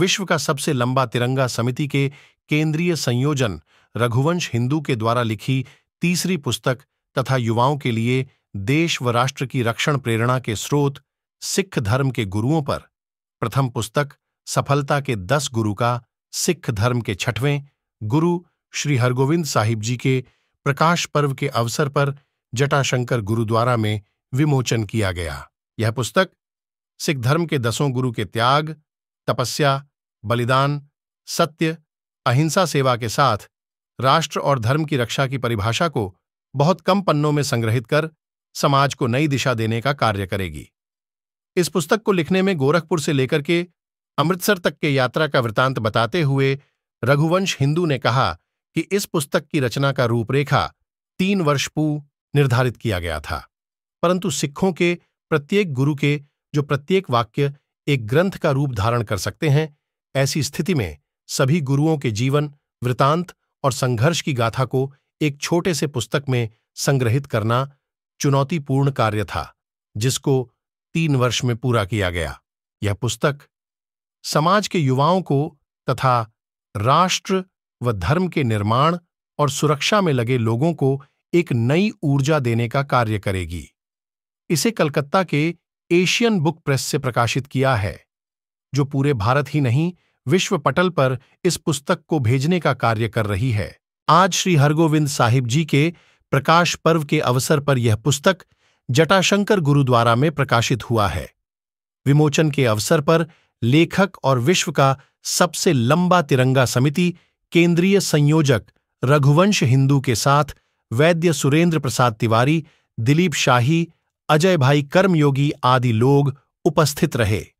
विश्व का सबसे लंबा तिरंगा समिति के केंद्रीय संयोजन रघुवंश हिंदू के द्वारा लिखी तीसरी पुस्तक तथा युवाओं के लिए देश व राष्ट्र की रक्षण प्रेरणा के स्रोत सिख धर्म के गुरुओं पर प्रथम पुस्तक सफलता के दस गुरु का सिख धर्म के छठवें गुरु श्री हरगोविंद साहिब जी के प्रकाश पर्व के अवसर पर जटाशंकर गुरुद्वारा में विमोचन किया गया यह पुस्तक सिख धर्म के दसों गुरु के त्याग तपस्या बलिदान सत्य अहिंसा सेवा के साथ राष्ट्र और धर्म की रक्षा की परिभाषा को बहुत कम पन्नों में संग्रहित कर समाज को नई दिशा देने का कार्य करेगी इस पुस्तक को लिखने में गोरखपुर से लेकर के अमृतसर तक के यात्रा का वृतांत बताते हुए रघुवंश हिंदू ने कहा कि इस पुस्तक की रचना का रूपरेखा तीन वर्ष पूर्व निर्धारित किया गया था परंतु सिखों के प्रत्येक गुरु के जो प्रत्येक वाक्य एक ग्रंथ का रूप धारण कर सकते हैं ऐसी स्थिति में सभी गुरुओं के जीवन वृतांत और संघर्ष की गाथा को एक छोटे से पुस्तक में संग्रहित करना चुनौतीपूर्ण कार्य था जिसको तीन वर्ष में पूरा किया गया यह पुस्तक समाज के युवाओं को तथा राष्ट्र व धर्म के निर्माण और सुरक्षा में लगे लोगों को एक नई ऊर्जा देने का कार्य करेगी इसे कलकत्ता के एशियन बुक प्रेस से प्रकाशित किया है जो पूरे भारत ही नहीं विश्व पटल पर इस पुस्तक को भेजने का कार्य कर रही है आज श्री हरगोविंद साहिब जी के प्रकाश पर्व के अवसर पर यह पुस्तक जटाशंकर गुरुद्वारा में प्रकाशित हुआ है विमोचन के अवसर पर लेखक और विश्व का सबसे लंबा तिरंगा समिति केंद्रीय संयोजक रघुवंश हिंदू के साथ वैद्य सुरेंद्र प्रसाद तिवारी दिलीप शाही अजय भाई कर्मयोगी आदि लोग उपस्थित रहे